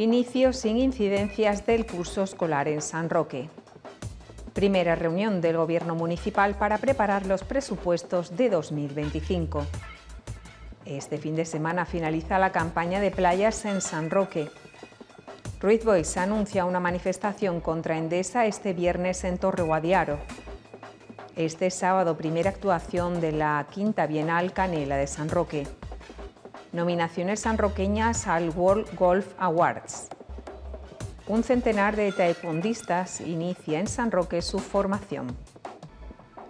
Inicio sin incidencias del curso escolar en San Roque. Primera reunión del Gobierno Municipal para preparar los presupuestos de 2025. Este fin de semana finaliza la campaña de playas en San Roque. Ruiz Boix anuncia una manifestación contra Endesa este viernes en Torre Guadiaro. Este sábado, primera actuación de la Quinta Bienal Canela de San Roque nominaciones sanroqueñas al World Golf Awards. Un centenar de taekwondistas inicia en San Roque su formación.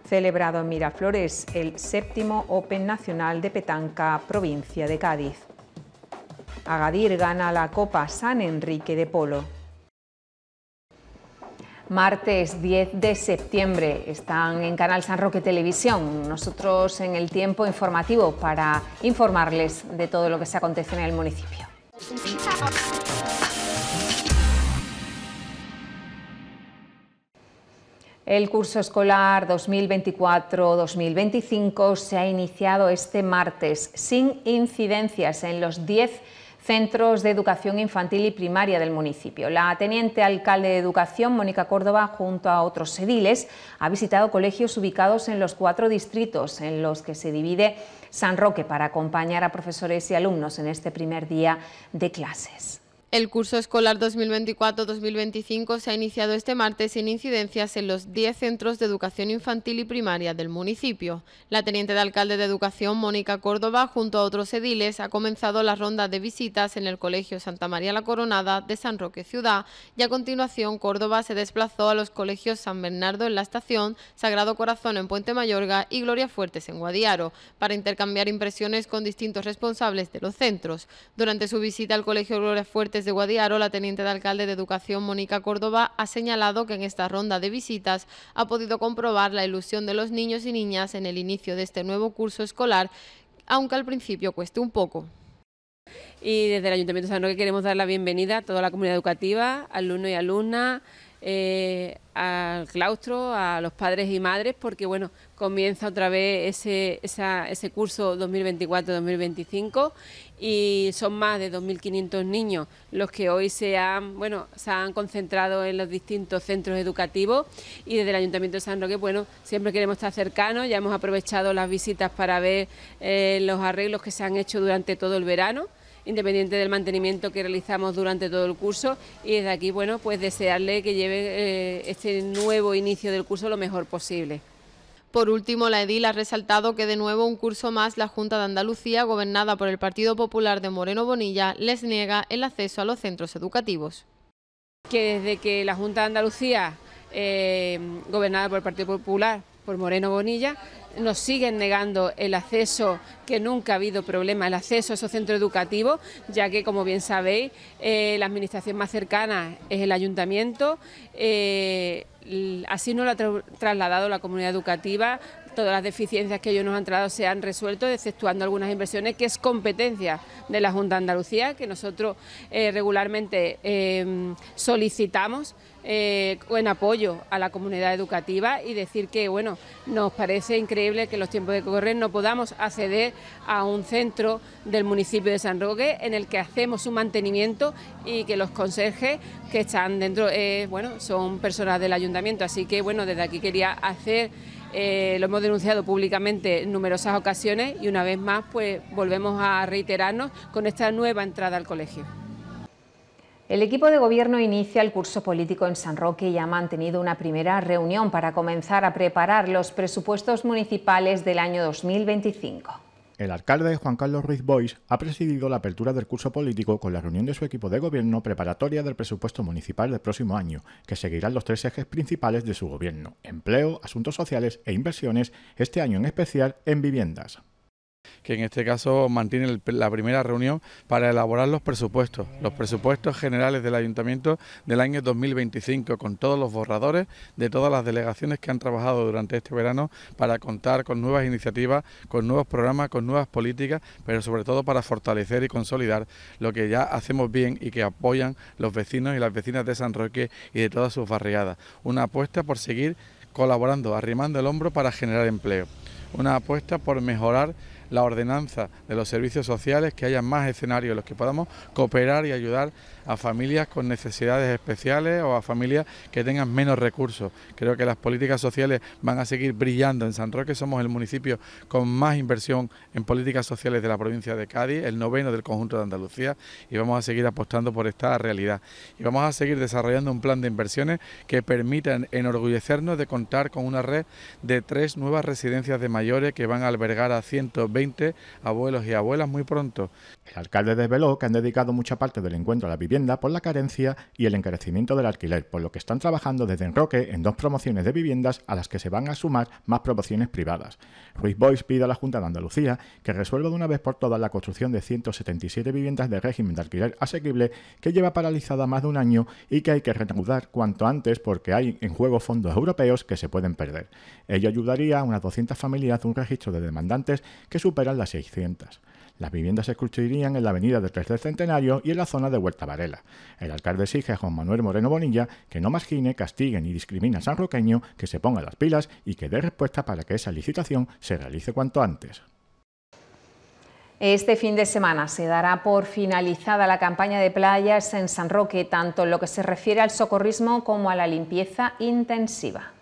Celebrado en Miraflores el séptimo Open Nacional de Petanca, provincia de Cádiz. Agadir gana la Copa San Enrique de Polo martes 10 de septiembre. Están en Canal San Roque Televisión. Nosotros en el tiempo informativo para informarles de todo lo que se acontece en el municipio. El curso escolar 2024-2025 se ha iniciado este martes sin incidencias en los 10 centros de educación infantil y primaria del municipio. La teniente alcalde de Educación, Mónica Córdoba, junto a otros ediles, ha visitado colegios ubicados en los cuatro distritos en los que se divide San Roque para acompañar a profesores y alumnos en este primer día de clases. El curso escolar 2024-2025 se ha iniciado este martes sin incidencias en los 10 centros de educación infantil y primaria del municipio. La teniente de alcalde de Educación, Mónica Córdoba, junto a otros ediles, ha comenzado la ronda de visitas en el Colegio Santa María la Coronada de San Roque Ciudad y a continuación Córdoba se desplazó a los colegios San Bernardo en la Estación, Sagrado Corazón en Puente Mayorga y Gloria Fuertes en Guadiaro, para intercambiar impresiones con distintos responsables de los centros. Durante su visita al Colegio Gloria Fuertes desde Guadiaro, la teniente de alcalde de Educación, Mónica Córdoba, ha señalado que en esta ronda de visitas ha podido comprobar la ilusión de los niños y niñas en el inicio de este nuevo curso escolar, aunque al principio cueste un poco. Y desde el Ayuntamiento de San Roque queremos dar la bienvenida a toda la comunidad educativa, alumno y alumna. Eh, al claustro, a los padres y madres, porque bueno, comienza otra vez ese, ese curso 2024-2025 y son más de 2.500 niños los que hoy se han, bueno, se han concentrado en los distintos centros educativos y desde el Ayuntamiento de San Roque, bueno, siempre queremos estar cercanos, ya hemos aprovechado las visitas para ver eh, los arreglos que se han hecho durante todo el verano independiente del mantenimiento que realizamos durante todo el curso y desde aquí, bueno, pues desearle que lleve eh, este nuevo inicio del curso lo mejor posible. Por último, la edil ha resaltado que de nuevo un curso más la Junta de Andalucía, gobernada por el Partido Popular de Moreno Bonilla, les niega el acceso a los centros educativos. Que desde que la Junta de Andalucía, eh, gobernada por el Partido Popular, por Moreno Bonilla, nos siguen negando el acceso, que nunca ha habido problema, el acceso a esos centros educativos, ya que, como bien sabéis, eh, la administración más cercana es el ayuntamiento. Eh, así no lo ha trasladado la comunidad educativa todas las deficiencias que ellos nos han traído se han resuelto, exceptuando algunas inversiones que es competencia de la Junta de Andalucía, que nosotros eh, regularmente eh, solicitamos. Eh, en apoyo a la comunidad educativa y decir que bueno nos parece increíble que en los tiempos de correr no podamos acceder a un centro del municipio de San Roque en el que hacemos un mantenimiento y que los conserjes que están dentro bueno son personas del ayuntamiento así que bueno desde aquí quería hacer eh, lo hemos denunciado públicamente en numerosas ocasiones y una vez más pues volvemos a reiterarnos con esta nueva entrada al colegio. El equipo de gobierno inicia el curso político en San Roque y ha mantenido una primera reunión para comenzar a preparar los presupuestos municipales del año 2025. El alcalde Juan Carlos Ruiz Bois ha presidido la apertura del curso político con la reunión de su equipo de gobierno preparatoria del presupuesto municipal del próximo año, que seguirán los tres ejes principales de su gobierno, empleo, asuntos sociales e inversiones, este año en especial en viviendas que en este caso mantiene la primera reunión para elaborar los presupuestos, los presupuestos generales del ayuntamiento del año 2025, con todos los borradores de todas las delegaciones que han trabajado durante este verano para contar con nuevas iniciativas, con nuevos programas, con nuevas políticas, pero sobre todo para fortalecer y consolidar lo que ya hacemos bien y que apoyan los vecinos y las vecinas de San Roque y de todas sus barriadas. Una apuesta por seguir colaborando, arrimando el hombro para generar empleo. Una apuesta por mejorar la ordenanza de los servicios sociales, que haya más escenarios en los que podamos cooperar y ayudar a familias con necesidades especiales o a familias que tengan menos recursos. Creo que las políticas sociales van a seguir brillando. En San Roque somos el municipio con más inversión en políticas sociales de la provincia de Cádiz, el noveno del conjunto de Andalucía, y vamos a seguir apostando por esta realidad. Y vamos a seguir desarrollando un plan de inversiones que permitan enorgullecernos de contar con una red de tres nuevas residencias de mayores que van a albergar a 120 abuelos y abuelas muy pronto. El alcalde desveló que han dedicado mucha parte del encuentro a la vivienda por la carencia y el encarecimiento del alquiler, por lo que están trabajando desde Enroque en dos promociones de viviendas a las que se van a sumar más promociones privadas. Ruiz Boix pide a la Junta de Andalucía que resuelva de una vez por todas la construcción de 177 viviendas de régimen de alquiler asequible que lleva paralizada más de un año y que hay que reanudar cuanto antes porque hay en juego fondos europeos que se pueden perder. Ello ayudaría a unas 200 familias de un registro de demandantes que su superan las 600. Las viviendas se construirían en la avenida del tercer Centenario y en la zona de Huerta Varela. El alcalde exige a Juan Manuel Moreno Bonilla que no margine, castigue ni discrimine a San Roqueño, que se ponga las pilas y que dé respuesta para que esa licitación se realice cuanto antes. Este fin de semana se dará por finalizada la campaña de playas en San Roque, tanto en lo que se refiere al socorrismo como a la limpieza intensiva.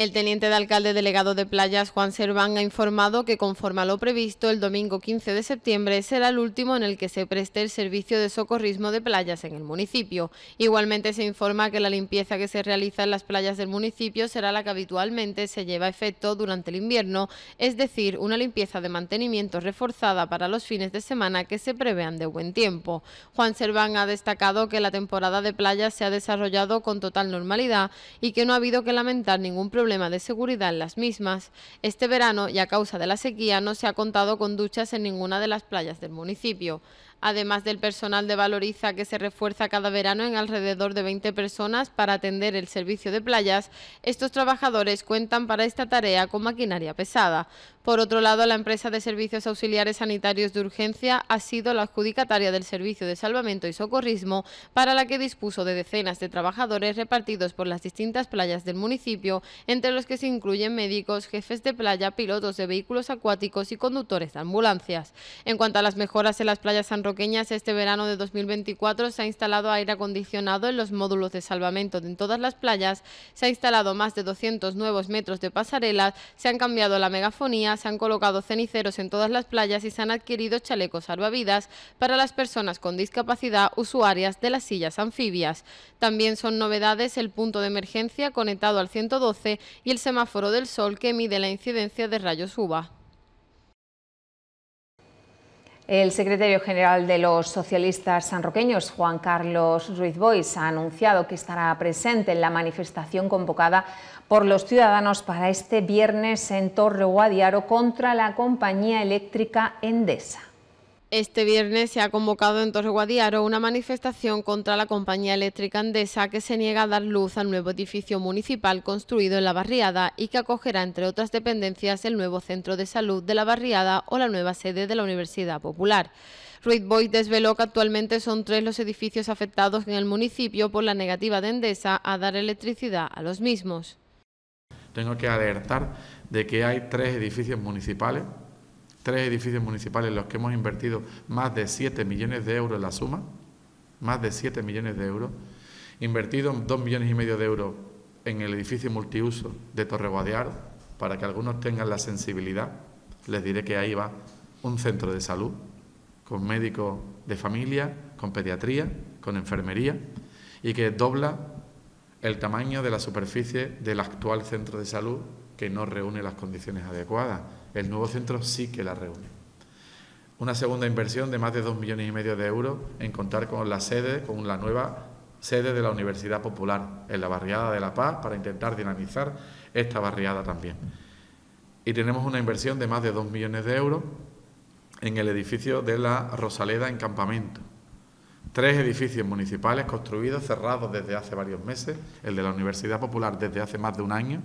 El teniente de alcalde delegado de Playas, Juan Serván, ha informado que conforme a lo previsto, el domingo 15 de septiembre será el último en el que se preste el servicio de socorrismo de playas en el municipio. Igualmente se informa que la limpieza que se realiza en las playas del municipio será la que habitualmente se lleva a efecto durante el invierno, es decir, una limpieza de mantenimiento reforzada para los fines de semana que se prevean de buen tiempo. Juan Serván ha destacado que la temporada de playas se ha desarrollado con total normalidad y que no ha habido que lamentar ningún problema de seguridad en las mismas. Este verano, y a causa de la sequía, no se ha contado con duchas en ninguna de las playas del municipio además del personal de Valoriza que se refuerza cada verano en alrededor de 20 personas para atender el servicio de playas, estos trabajadores cuentan para esta tarea con maquinaria pesada. Por otro lado, la empresa de servicios auxiliares sanitarios de urgencia ha sido la adjudicataria del servicio de salvamento y socorrismo, para la que dispuso de decenas de trabajadores repartidos por las distintas playas del municipio, entre los que se incluyen médicos, jefes de playa, pilotos de vehículos acuáticos y conductores de ambulancias. En cuanto a las mejoras en las playas San Roqueñas este verano de 2024 se ha instalado aire acondicionado en los módulos de salvamento en todas las playas, se ha instalado más de 200 nuevos metros de pasarelas, se han cambiado la megafonía, se han colocado ceniceros en todas las playas y se han adquirido chalecos salvavidas para las personas con discapacidad usuarias de las sillas anfibias. También son novedades el punto de emergencia conectado al 112 y el semáforo del sol que mide la incidencia de rayos UVA. El secretario general de los socialistas sanroqueños, Juan Carlos Ruiz Bois, ha anunciado que estará presente en la manifestación convocada por los ciudadanos para este viernes en Torre Guadiaro contra la compañía eléctrica Endesa. Este viernes se ha convocado en Torre Guadiaro una manifestación contra la compañía eléctrica Andesa que se niega a dar luz al nuevo edificio municipal construido en la barriada y que acogerá, entre otras dependencias, el nuevo centro de salud de la barriada o la nueva sede de la Universidad Popular. Ruiz Boyd desveló que actualmente son tres los edificios afectados en el municipio por la negativa de Endesa a dar electricidad a los mismos. Tengo que alertar de que hay tres edificios municipales tres edificios municipales en los que hemos invertido más de 7 millones de euros en la suma, más de 7 millones de euros, invertido 2 millones y medio de euros en el edificio multiuso de Torre Guadear, para que algunos tengan la sensibilidad, les diré que ahí va un centro de salud, con médicos de familia, con pediatría, con enfermería, y que dobla el tamaño de la superficie del actual centro de salud que no reúne las condiciones adecuadas. El nuevo centro sí que la reúne. Una segunda inversión de más de dos millones y medio de euros en contar con la sede, con la nueva sede de la Universidad Popular en la barriada de La Paz para intentar dinamizar esta barriada también. Y tenemos una inversión de más de 2 millones de euros en el edificio de la Rosaleda en Campamento. Tres edificios municipales construidos, cerrados desde hace varios meses, el de la Universidad Popular desde hace más de un año,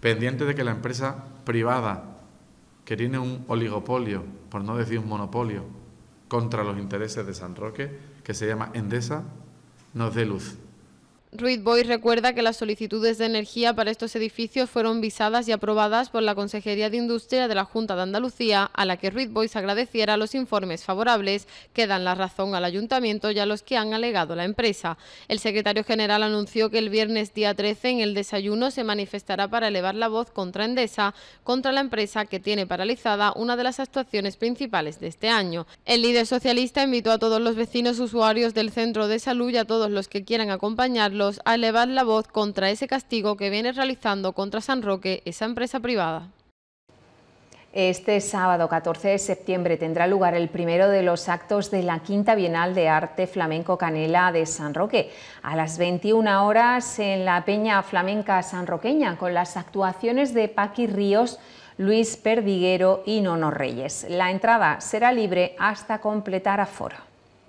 pendiente de que la empresa privada que tiene un oligopolio, por no decir un monopolio, contra los intereses de San Roque, que se llama Endesa, nos dé luz. Ruiz Boy recuerda que las solicitudes de energía para estos edificios fueron visadas y aprobadas por la Consejería de Industria de la Junta de Andalucía, a la que Ruiz Boy agradeciera los informes favorables que dan la razón al ayuntamiento y a los que han alegado la empresa. El secretario general anunció que el viernes día 13 en el desayuno se manifestará para elevar la voz contra Endesa, contra la empresa que tiene paralizada una de las actuaciones principales de este año. El líder socialista invitó a todos los vecinos usuarios del centro de salud y a todos los que quieran acompañarlo a elevar la voz contra ese castigo que viene realizando contra San Roque esa empresa privada. Este sábado 14 de septiembre tendrá lugar el primero de los actos de la Quinta Bienal de Arte Flamenco Canela de San Roque, a las 21 horas en la Peña Flamenca San Roqueña con las actuaciones de Paqui Ríos, Luis Perdiguero y Nono Reyes. La entrada será libre hasta completar aforo.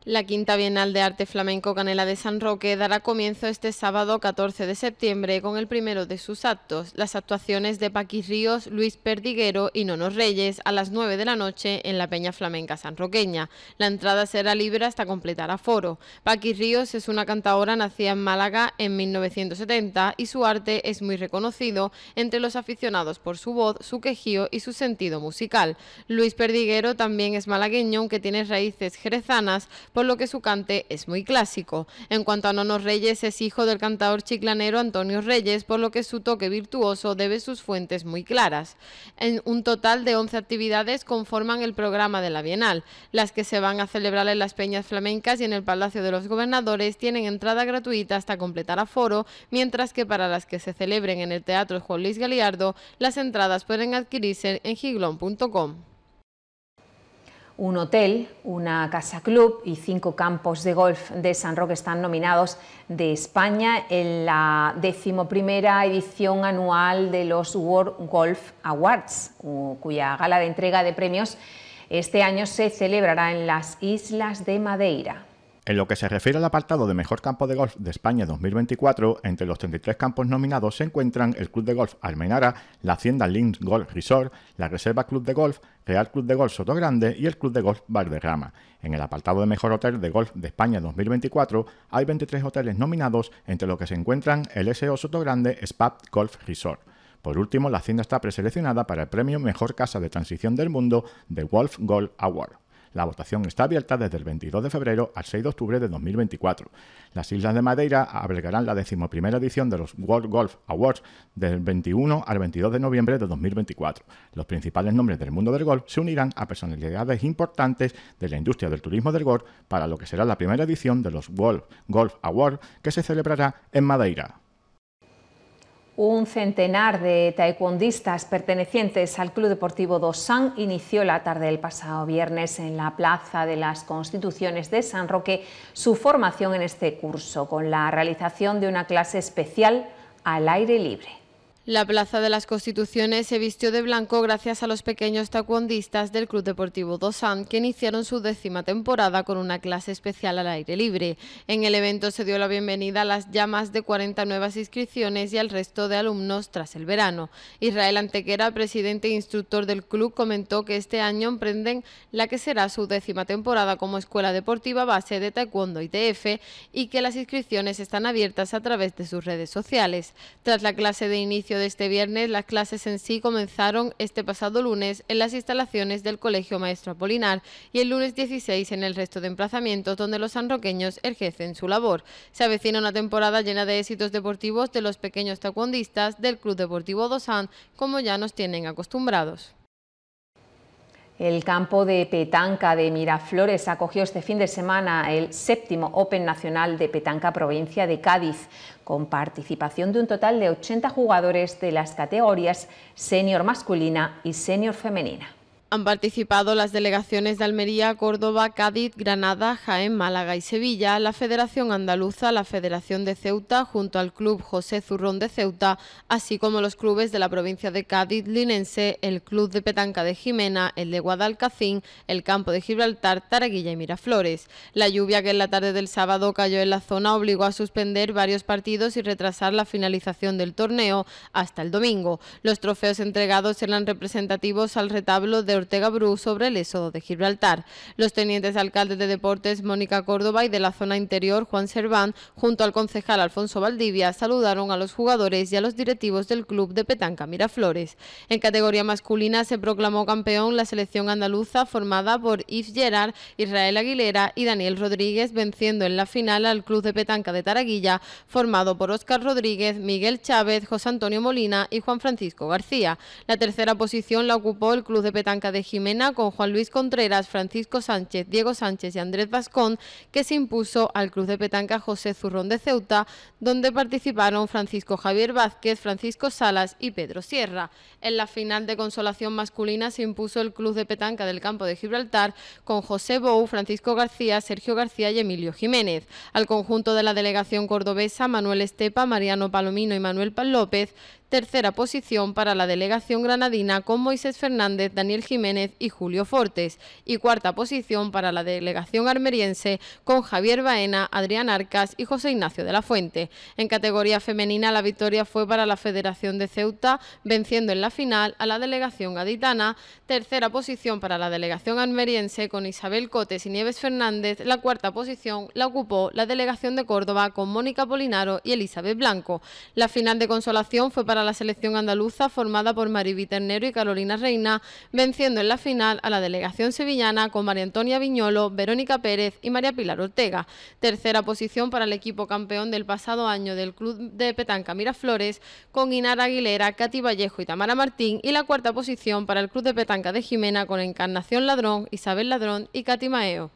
La quinta Bienal de Arte Flamenco Canela de San Roque dará comienzo este sábado 14 de septiembre con el primero de sus actos, las actuaciones de Paquis Ríos, Luis Perdiguero y Nono Reyes a las 9 de la noche en la Peña Flamenca Sanroqueña. La entrada será libre hasta completar aforo. Paquis Ríos es una cantadora nacida en Málaga en 1970 y su arte es muy reconocido entre los aficionados por su voz, su quejío y su sentido musical. Luis Perdiguero también es malagueño aunque tiene raíces jerezanas por lo que su cante es muy clásico. En cuanto a Nonos Reyes, es hijo del cantador chiclanero Antonio Reyes, por lo que su toque virtuoso debe sus fuentes muy claras. En un total de 11 actividades conforman el programa de la Bienal. Las que se van a celebrar en las Peñas Flamencas y en el Palacio de los Gobernadores tienen entrada gratuita hasta completar aforo, mientras que para las que se celebren en el Teatro Juan Luis Galiardo, las entradas pueden adquirirse en giglon.com un hotel, una casa club y cinco campos de golf de San Roque están nominados de España en la decimoprimera edición anual de los World Golf Awards, cuya gala de entrega de premios este año se celebrará en las Islas de Madeira. En lo que se refiere al apartado de Mejor Campo de Golf de España 2024, entre los 33 campos nominados se encuentran el Club de Golf Almenara, la Hacienda Links Golf Resort, la Reserva Club de Golf, Real Club de Golf Soto Grande y el Club de Golf Valderrama. En el apartado de Mejor Hotel de Golf de España 2024 hay 23 hoteles nominados, entre los que se encuentran el SO Soto Grande Spa Golf Resort. Por último, la hacienda está preseleccionada para el premio Mejor Casa de Transición del Mundo de Wolf Golf Award. La votación está abierta desde el 22 de febrero al 6 de octubre de 2024. Las Islas de Madeira albergarán la decimoprimera edición de los World Golf Awards del 21 al 22 de noviembre de 2024. Los principales nombres del mundo del golf se unirán a personalidades importantes de la industria del turismo del golf para lo que será la primera edición de los World Golf Awards que se celebrará en Madeira. Un centenar de taekwondistas pertenecientes al Club Deportivo Dosan inició la tarde del pasado viernes en la Plaza de las Constituciones de San Roque su formación en este curso con la realización de una clase especial al aire libre. La Plaza de las Constituciones se vistió de blanco gracias a los pequeños taekwondistas del Club Deportivo Dosan, que iniciaron su décima temporada con una clase especial al aire libre. En el evento se dio la bienvenida a las llamas de 40 nuevas inscripciones y al resto de alumnos tras el verano. Israel Antequera, presidente e instructor del club, comentó que este año emprenden la que será su décima temporada como escuela deportiva base de taekwondo ITF y que las inscripciones están abiertas a través de sus redes sociales. Tras la clase de inicio de este viernes, las clases en sí comenzaron este pasado lunes en las instalaciones del Colegio Maestro Apolinar y el lunes 16 en el resto de emplazamientos donde los sanroqueños ejercen su labor. Se avecina una temporada llena de éxitos deportivos de los pequeños tacuandistas del Club Deportivo Dosan, como ya nos tienen acostumbrados. El campo de petanca de Miraflores acogió este fin de semana el séptimo Open Nacional de Petanca provincia de Cádiz, con participación de un total de 80 jugadores de las categorías senior masculina y senior femenina. Han participado las delegaciones de Almería, Córdoba, Cádiz, Granada, Jaén, Málaga y Sevilla, la Federación Andaluza, la Federación de Ceuta, junto al Club José Zurrón de Ceuta, así como los clubes de la provincia de Cádiz, Linense, el Club de Petanca de Jimena, el de Guadalcacín, el Campo de Gibraltar, Taraguilla y Miraflores. La lluvia que en la tarde del sábado cayó en la zona obligó a suspender varios partidos y retrasar la finalización del torneo hasta el domingo. Los trofeos entregados eran representativos al retablo de Ortega Bru sobre el Éxodo de Gibraltar. Los tenientes alcaldes de Deportes Mónica Córdoba y de la zona interior Juan Serván, junto al concejal Alfonso Valdivia, saludaron a los jugadores y a los directivos del club de petanca Miraflores. En categoría masculina se proclamó campeón la selección andaluza formada por Yves Gerard, Israel Aguilera y Daniel Rodríguez, venciendo en la final al club de petanca de Taraguilla, formado por Óscar Rodríguez, Miguel Chávez, José Antonio Molina y Juan Francisco García. La tercera posición la ocupó el club de petanca de Jimena con Juan Luis Contreras, Francisco Sánchez, Diego Sánchez y Andrés Vascón, que se impuso al Cruz de Petanca José Zurrón de Ceuta, donde participaron Francisco Javier Vázquez, Francisco Salas y Pedro Sierra. En la final de consolación masculina se impuso el Club de Petanca del Campo de Gibraltar con José Bou, Francisco García, Sergio García y Emilio Jiménez. Al conjunto de la delegación cordobesa, Manuel Estepa, Mariano Palomino y Manuel López, tercera posición para la delegación granadina con Moisés Fernández, Daniel Jiménez y Julio Fortes, y cuarta posición para la delegación armeriense con Javier Baena, Adrián Arcas y José Ignacio de la Fuente. En categoría femenina la victoria fue para la Federación de Ceuta, venciendo en la final a la delegación gaditana, tercera posición para la delegación armeriense con Isabel Cotes y Nieves Fernández, la cuarta posición la ocupó la delegación de Córdoba con Mónica Polinaro y Elizabeth Blanco. La final de consolación fue para la selección andaluza formada por Mariví Ternero y Carolina Reina, venciendo en la final a la delegación sevillana con María Antonia Viñolo, Verónica Pérez y María Pilar Ortega. Tercera posición para el equipo campeón del pasado año del club de petanca Miraflores con Inara Aguilera, Cati Vallejo y Tamara Martín y la cuarta posición para el club de petanca de Jimena con Encarnación Ladrón, Isabel Ladrón y Cati Maeo.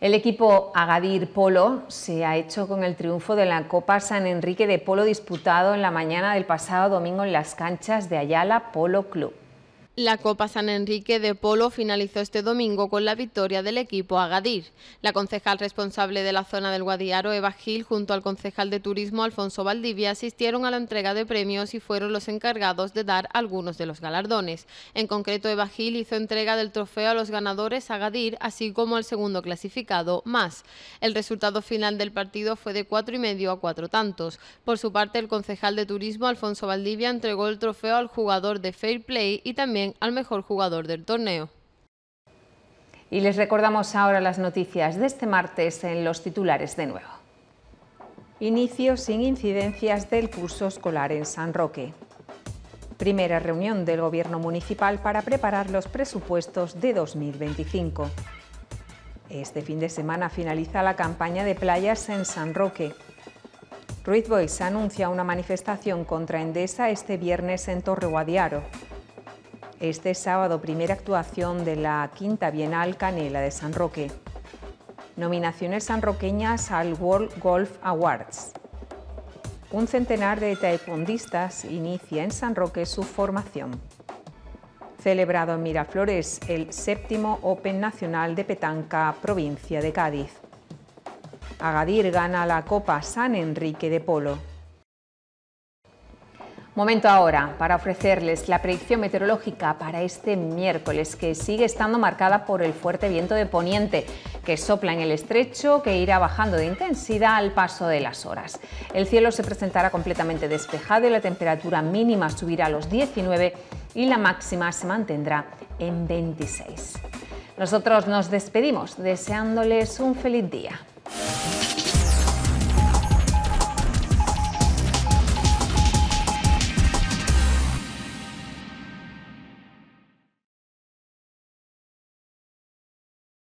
El equipo Agadir Polo se ha hecho con el triunfo de la Copa San Enrique de Polo disputado en la mañana del pasado domingo en las canchas de Ayala Polo Club. La Copa San Enrique de Polo finalizó este domingo con la victoria del equipo Agadir. La concejal responsable de la zona del Guadiaro, Eva Gil, junto al concejal de turismo Alfonso Valdivia, asistieron a la entrega de premios y fueron los encargados de dar algunos de los galardones. En concreto, Eva Gil hizo entrega del trofeo a los ganadores Agadir, así como al segundo clasificado, Más. El resultado final del partido fue de cuatro y medio a cuatro tantos. Por su parte, el concejal de turismo Alfonso Valdivia entregó el trofeo al jugador de Fair Play y también al mejor jugador del torneo. Y les recordamos ahora las noticias de este martes en los titulares de nuevo. Inicio sin incidencias del curso escolar en San Roque. Primera reunión del Gobierno Municipal para preparar los presupuestos de 2025. Este fin de semana finaliza la campaña de playas en San Roque. Ruiz Boix anuncia una manifestación contra Endesa este viernes en Torre Guadiaro. Este sábado, primera actuación de la quinta Bienal Canela de San Roque. Nominaciones sanroqueñas al World Golf Awards. Un centenar de taekwondistas inicia en San Roque su formación. Celebrado en Miraflores el séptimo Open Nacional de Petanca, provincia de Cádiz. Agadir gana la Copa San Enrique de Polo. Momento ahora para ofrecerles la predicción meteorológica para este miércoles, que sigue estando marcada por el fuerte viento de poniente que sopla en el estrecho, que irá bajando de intensidad al paso de las horas. El cielo se presentará completamente despejado y la temperatura mínima subirá a los 19 y la máxima se mantendrá en 26. Nosotros nos despedimos deseándoles un feliz día.